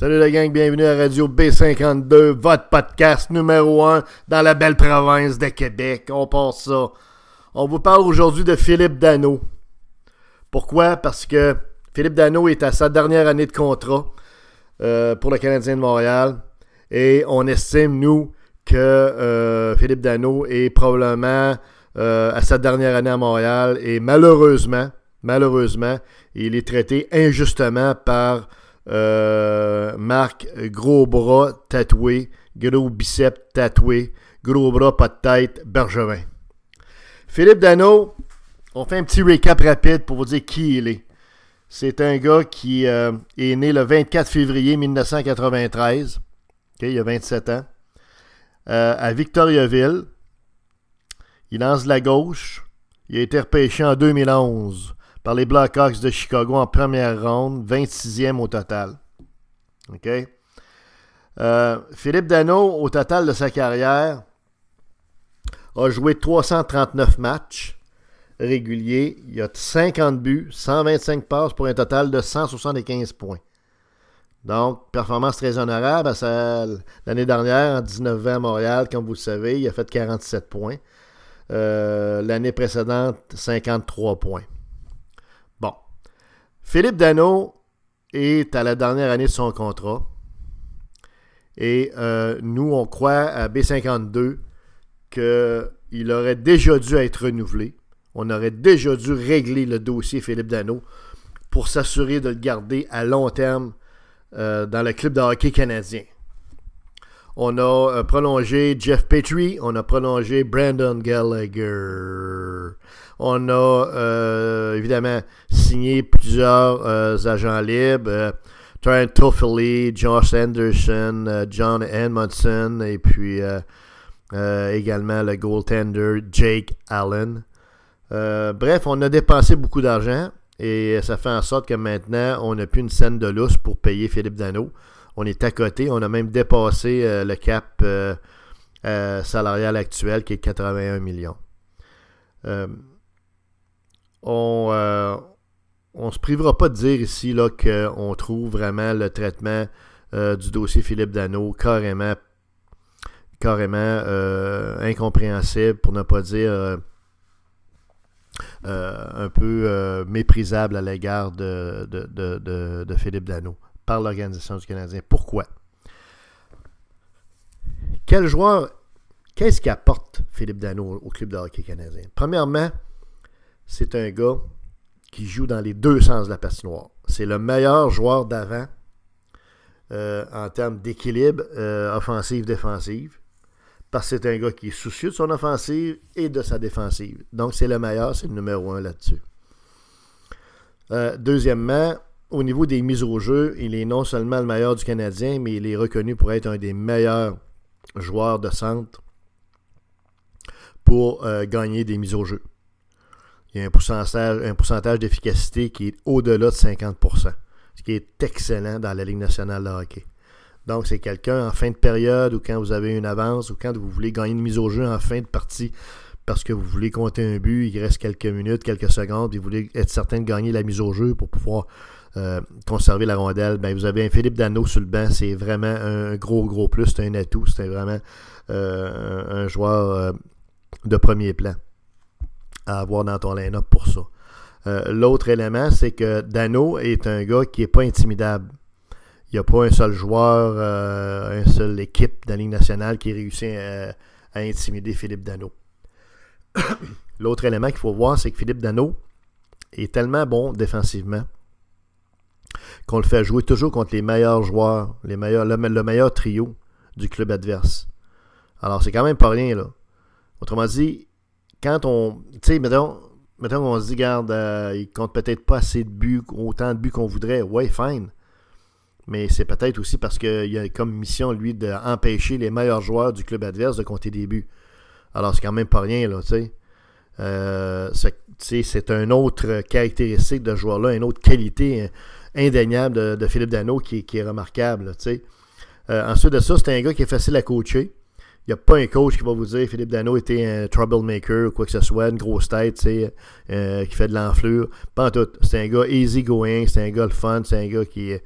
Salut la gang, bienvenue à Radio B52, votre podcast numéro 1 dans la belle province de Québec. On pense ça. On vous parle aujourd'hui de Philippe Dano. Pourquoi? Parce que Philippe Dano est à sa dernière année de contrat euh, pour le Canadien de Montréal. Et on estime, nous, que euh, Philippe Dano est probablement euh, à sa dernière année à Montréal. Et malheureusement, malheureusement, il est traité injustement par euh, Marc, gros bras tatoué, gros biceps tatoué, gros bras pas de tête, Bergevin. Philippe Dano, on fait un petit récap rapide pour vous dire qui il est. C'est un gars qui euh, est né le 24 février 1993, il a 27 ans, euh, à Victoriaville. Il lance de la gauche. Il a été repêché en 2011 les Blackhawks de Chicago en première ronde, 26e au total. OK? Euh, Philippe Dano, au total de sa carrière, a joué 339 matchs réguliers. Il a 50 buts, 125 passes pour un total de 175 points. Donc, performance très honorable. L'année dernière, en 19 20 à Montréal, comme vous le savez, il a fait 47 points. Euh, l'année précédente, 53 points. Philippe Dano est à la dernière année de son contrat. Et euh, nous, on croit à B52 qu'il aurait déjà dû être renouvelé. On aurait déjà dû régler le dossier Philippe Dano pour s'assurer de le garder à long terme euh, dans le club de hockey canadien. On a euh, prolongé Jeff Petrie, on a prolongé Brandon Gallagher. On a euh, évidemment signé plusieurs euh, agents libres. Euh, Trent Toffoli, Josh Anderson, John Edmondson et puis également le goaltender Jake Allen. bref, on a dépensé beaucoup d'argent et ça fait en sorte que maintenant, on n'a plus une scène de lousse pour payer Philippe Dano. On est à côté. On a même dépassé le cap salarial actuel qui est 81 millions on, euh, on se privera pas de dire ici là, qu'on trouve vraiment le traitement euh, du dossier Philippe Dano carrément, carrément euh, incompréhensible, pour ne pas dire un peu méprisable à l'égard de, de, Philippe Dano par l'Organisation du Canadien. Pourquoi? Quel joueur, qu'est-ce qu'apporte Philippe Dano au club de hockey canadien? Premièrement, c'est un gars qui joue dans les deux sens de la patinoire. C'est le meilleur joueur d'avant euh, en termes d'équilibre euh, offensive-défensive. Parce que c'est un gars qui est soucieux de son offensive et de sa défensive. Donc, c'est le meilleur, c'est le numéro un là-dessus. Euh, deuxièmement, au niveau des mises au jeu, il est non seulement le meilleur du Canadien, mais il est reconnu pour être un des meilleurs joueurs de centre pour gagner des mises au jeu il y a un pourcentage, d'efficacité qui est au-delà de 50 ce qui est excellent dans la Ligue nationale de hockey. Donc, c'est quelqu'un en fin de période ou quand vous avez une avance ou quand vous voulez gagner une mise au jeu en fin de partie parce que vous voulez compter un but, il reste quelques minutes, quelques secondes, et vous voulez être certain de gagner la mise au jeu pour pouvoir euh, conserver la rondelle. Ben, vous avez un Philippe Dano sur le banc, c'est vraiment un gros, gros plus, c'est un atout, c'est vraiment euh, un joueur euh, de premier plan à avoir dans ton line-up pour ça. Euh, l'autre élément, c'est que Dano est un gars qui n'est pas intimidable. Il n'y a pas un seul joueur, euh, une seule équipe de la Ligue nationale qui réussit à, à intimider Philippe Dano. L'autre élément qu'il faut voir, c'est que Philippe Dano est tellement bon défensivement qu'on le fait jouer toujours contre les meilleurs joueurs, les meilleurs, le, le meilleur trio du club adverse. Alors, c'est quand même pas rien, là. Autrement dit, quand on. Tu sais, mettons, qu'on se dit, garde, euh, il compte peut-être pas assez de buts, autant de buts qu'on voudrait. Ouais, fine. Mais c'est peut-être aussi parce qu'il a comme mission, lui, d'empêcher les meilleurs joueurs du club adverse de compter des buts. Alors, c'est quand même pas rien, là, tu sais. Euh, c'est une autre caractéristique de joueur-là, une autre qualité euh, indéniable de, Philippe Dano qui, est remarquable. ensuite de ça, c'est un gars qui est facile à coacher. Il n'y a pas un coach qui va vous dire Philippe Dano était un troublemaker ou quoi que ce soit, une grosse tête, euh, qui fait de l'enflure. Pas en tout. C'est un gars easy going, c'est un gars le fun, c'est un gars qui est,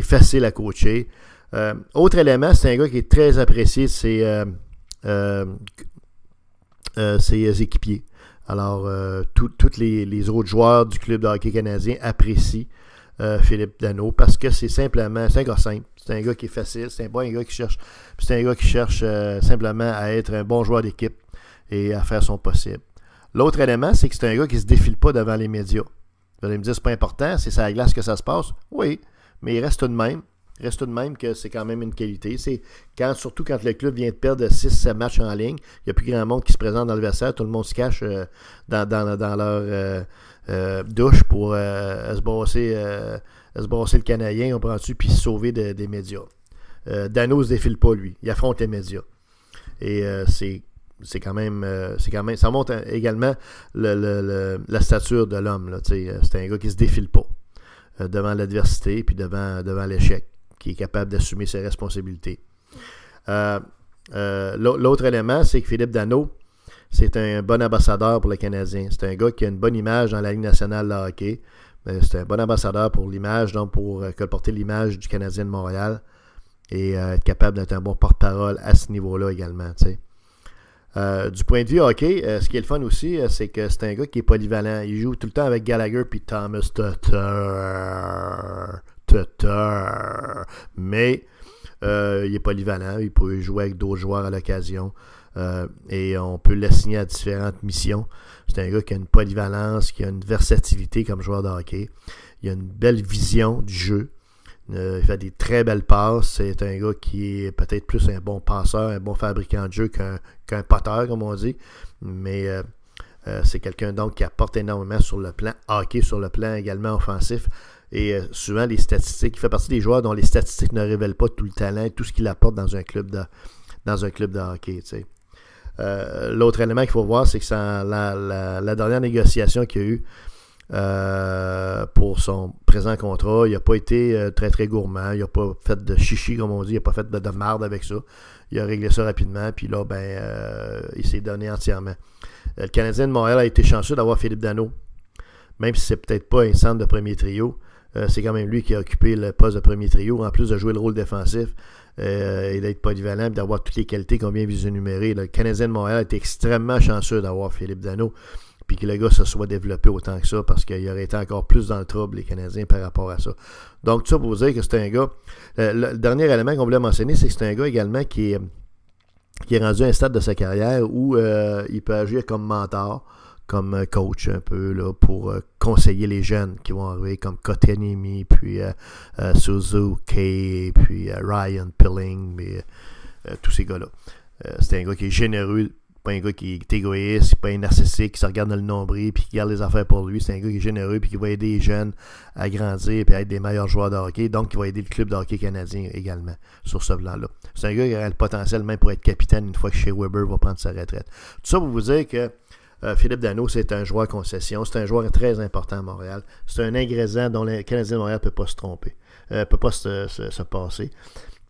facile à coacher. Euh, autre élément, c'est un gars qui est très apprécié, c'est euh, ses équipiers. Alors, tous les, autres joueurs du club de hockey canadien apprécient euh, Philippe Dano, parce que c'est simplement, c'est un gars simple, c'est un gars qui est facile, c'est un gars qui cherche, c'est un gars qui cherche euh, simplement à être un bon joueur d'équipe et à faire son possible. L'autre élément, c'est que c'est un gars qui se défile pas devant les médias. Vous allez me dire, c'est pas important, c'est ça la glace que ça se passe. Oui, mais il reste tout de même reste tout de même que c'est quand même une qualité. C'est quand, surtout quand le club vient de perdre 6 7 matchs en ligne, il n'y a plus grand monde qui se présente dans l'adversaire tout le monde se cache euh, dans, dans, dans, leur euh, euh, douche pour se, brosser, se brosser le Canadien, on prend dessus, puis se sauver des médias. Dano ne se défile pas, lui. Il affronte les médias. Et c'est c'est quand même c'est quand même ça montre également la stature de l'homme c'est un gars qui se défile pas devant l'adversité puis devant devant l'échec qui est capable d'assumer ses responsabilités. Euh, euh, l'autre élément, c'est que Philippe Dano, c'est un bon ambassadeur pour le Canadien. C'est un gars qui a une bonne image dans la Ligue nationale de hockey. Euh, c'est un bon ambassadeur pour l'image, donc pour colporter l'image du Canadien de Montréal et être capable d'être un bon porte-parole à ce niveau-là également. du point de vue hockey, ce qui est le fun aussi, c'est que c'est un gars qui est polyvalent. Il joue tout le temps avec Gallagher puis Thomas Tutter. Mais euh, il est polyvalent, il peut jouer avec d'autres joueurs à l'occasion. Euh, et on peut l'assigner à différentes missions. C'est un gars qui a une polyvalence, qui a une versatilité comme joueur de hockey. Il a une belle vision du jeu. Euh, il fait des très belles passes. C'est un gars qui est peut-être plus un bon passeur, un bon fabricant de jeu qu'un qu poteur, comme on dit. Mais c'est quelqu'un donc qui apporte énormément sur le plan hockey, sur le plan également offensif. Et euh, souvent, les statistiques, il fait partie des joueurs dont les statistiques ne révèlent pas tout le talent tout ce qu'il apporte dans un club de, dans un club de hockey. Euh, l'autre élément qu'il faut voir, c'est que la, dernière négociation qu'il y a eu euh, pour son présent contrat, il n'a pas été très très gourmand, il n'a pas fait de chichi comme on dit, il n'a pas fait de, de, marde avec ça. Il a réglé ça rapidement, puis là, ben, il s'est donné entièrement. Le Canadien de Montréal a été chanceux d'avoir Philippe Dano, même si c'est peut-être pas un centre de premier trio euh, c'est quand même lui qui a occupé le poste de premier trio, en plus de jouer le rôle défensif euh, et d'être polyvalent, d'avoir toutes les qualités qu'on vient de vous Le Canadien de Montréal est extrêmement chanceux d'avoir Philippe Dano, puis que le gars se soit développé autant que ça, parce qu'il aurait été encore plus dans le trouble, les Canadiens, par rapport à ça. Donc, tout ça pour vous dire que c'est un gars. Euh, le, dernier élément qu'on voulait mentionner, c'est que c'est un gars également qui est, qui rendu à un stade de sa carrière où il peut agir comme mentor comme euh, coach un peu là, pour euh, conseiller les jeunes qui vont arriver comme Kotenimi, puis euh, Suzuki, puis Ryan Pilling, tous ces gars-là. c'est un gars qui est généreux pas un gars qui est égoïste, pas un narcissique qui se regarde dans le nombril puis qui garde les affaires pour lui. C'est un gars qui est généreux puis qui va aider les jeunes à grandir et à être des meilleurs joueurs de hockey. Donc, il va aider le club de hockey canadien également sur ce plan-là. C'est un gars qui a le potentiel même pour être capitaine une fois que chez Weber va prendre sa retraite. Tout ça pour vous dire que euh, Philippe Dano, c'est un joueur concession. C'est un joueur très important à Montréal. C'est un ingrédient dont le Canadien de Montréal ne peut pas se tromper, euh, peut pas se, se passer.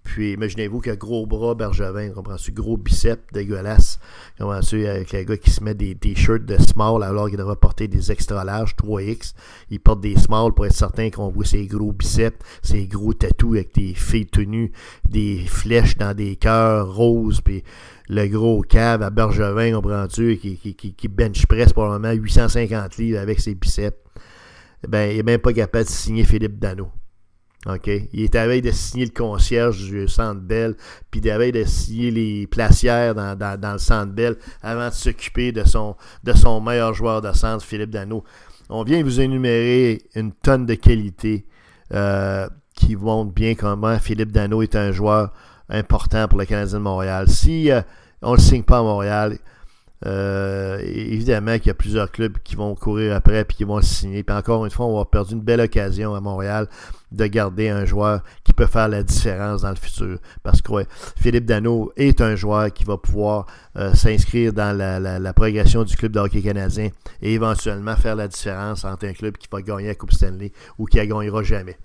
Puis imaginez-vous que gros bras Bergevin, comprends-tu, gros biceps dégueulasse, comprends-tu, avec le gars qui se met des t-shirts de small alors qu'il devrait porter des extra larges 3X. Il porte des small pour être certain qu'on voit ses gros biceps, ses gros tatous avec des filles tenues, des flèches dans des cœurs roses, puis le gros cave à Bergevin, comprends-tu, qui, qui, qui, qui bench press probablement 850 livres avec ses biceps. Ben, il n'est même pas capable de signer Philippe Dano. Il est à veille de signer le concierge du Centre Bell, puis il avait de signer les placières dans, le Centre Bell avant de s'occuper de son, de son meilleur joueur de centre, Philippe Dano. On vient vous énumérer une tonne de qualités euh, qui montrent bien comment Philippe Dano est un joueur important pour le Canadien de Montréal. Si euh, on ne le signe pas à Montréal, euh, évidemment qu'il y a plusieurs clubs qui vont courir après puis qui vont signer. Puis encore une fois, on va perdre une belle occasion à Montréal de garder un joueur qui peut faire la différence dans le futur. Parce que Philippe Dano est un joueur qui va pouvoir euh, s'inscrire dans la, progression du club de hockey canadien et éventuellement faire la différence entre un club qui va gagner la Coupe Stanley ou qui la gagnera jamais.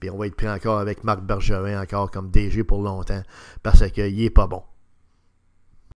Puis on va être pris encore avec Marc Bergerin encore comme DG pour longtemps parce qu'il n'est pas bon.